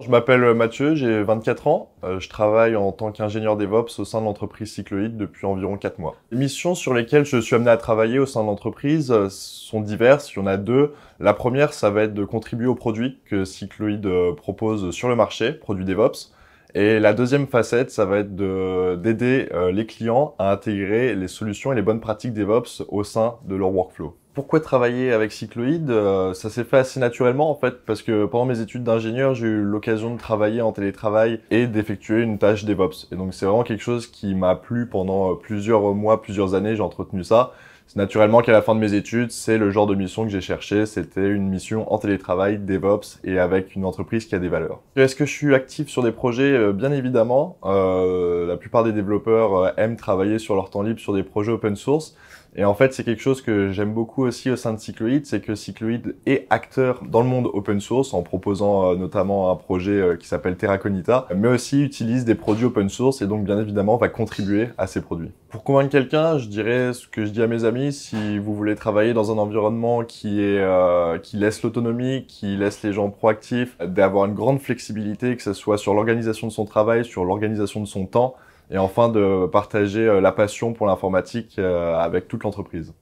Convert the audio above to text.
Je m'appelle euh, Mathieu, j'ai 24 ans. Euh, je travaille en tant qu'ingénieur DevOps au sein de l'entreprise Cycloïde depuis environ 4 mois. Les missions sur lesquelles je suis amené à travailler au sein de l'entreprise euh, sont diverses. Il y en a deux. La première, ça va être de contribuer aux produits que Cycloïde propose sur le marché, produits DevOps. Et la deuxième facette, ça va être d'aider les clients à intégrer les solutions et les bonnes pratiques DevOps au sein de leur workflow pourquoi travailler avec Cycloïde euh, Ça s'est fait assez naturellement en fait, parce que pendant mes études d'ingénieur, j'ai eu l'occasion de travailler en télétravail et d'effectuer une tâche DevOps. Et donc c'est vraiment quelque chose qui m'a plu pendant euh, plusieurs mois, plusieurs années, j'ai entretenu ça. C'est naturellement qu'à la fin de mes études, c'est le genre de mission que j'ai cherché. C'était une mission en télétravail, DevOps et avec une entreprise qui a des valeurs. Est-ce que je suis actif sur des projets euh, Bien évidemment. la plupart des développeurs aiment travailler sur leur temps libre sur des projets open source. Et en fait, c'est quelque chose que j'aime beaucoup aussi au sein de Cycloid, c'est que Cycloid est acteur dans le monde open source en proposant euh, notamment un projet euh, qui s'appelle Terraconita, mais aussi utilise des produits open source et donc bien évidemment va contribuer à ces produits. Pour convaincre quelqu'un, je dirais ce que je dis à mes amis, si vous voulez travailler dans un environnement qui euh, qui laisse l'autonomie, qui laisse les gens proactifs, d'avoir une grande flexibilité, que ce soit sur l'organisation de son travail, sur l'organisation de son temps, et enfin de partager euh, la passion pour l'informatique euh, avec toute l'entreprise.